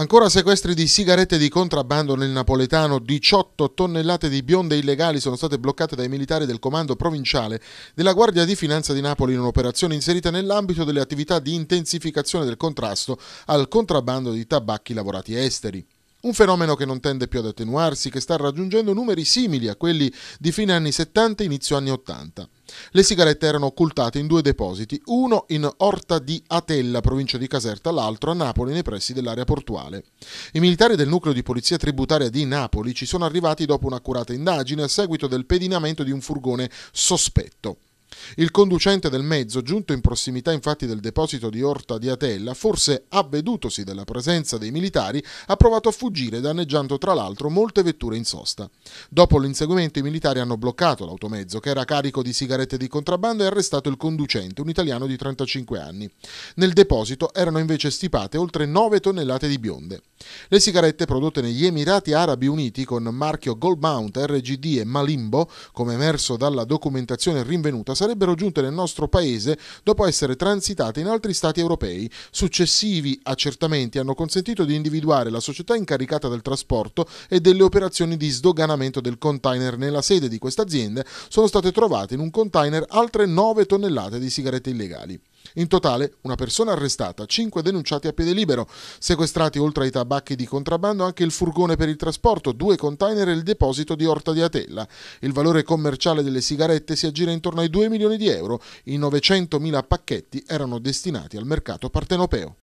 Ancora sequestri di sigarette di contrabbando nel napoletano, 18 tonnellate di bionde illegali sono state bloccate dai militari del comando provinciale della Guardia di Finanza di Napoli in un'operazione inserita nell'ambito delle attività di intensificazione del contrasto al contrabbando di tabacchi lavorati esteri. Un fenomeno che non tende più ad attenuarsi, che sta raggiungendo numeri simili a quelli di fine anni 70 e inizio anni 80. Le sigarette erano occultate in due depositi, uno in Orta di Atella, provincia di Caserta, l'altro a Napoli, nei pressi dell'area portuale. I militari del nucleo di polizia tributaria di Napoli ci sono arrivati dopo un'accurata indagine a seguito del pedinamento di un furgone sospetto. Il conducente del mezzo, giunto in prossimità infatti del deposito di Orta di Atella, forse avvedutosi della presenza dei militari, ha provato a fuggire danneggiando tra l'altro molte vetture in sosta. Dopo l'inseguimento i militari hanno bloccato l'automezzo che era carico di sigarette di contrabbando e arrestato il conducente, un italiano di 35 anni. Nel deposito erano invece stipate oltre 9 tonnellate di bionde. Le sigarette prodotte negli Emirati Arabi Uniti con marchio Gold Mount, RGD e Malimbo, come emerso dalla documentazione rinvenuta, sarebbero giunte nel nostro paese dopo essere transitate in altri stati europei. Successivi accertamenti hanno consentito di individuare la società incaricata del trasporto e delle operazioni di sdoganamento del container nella sede di queste aziende sono state trovate in un container altre 9 tonnellate di sigarette illegali. In totale una persona arrestata, 5 denunciati a piede libero, sequestrati oltre ai tabacchi di contrabbando anche il furgone per il trasporto, due container e il deposito di Orta di Atella. Il valore commerciale delle sigarette si aggira intorno ai 2 milioni di euro, i 900 mila pacchetti erano destinati al mercato partenopeo.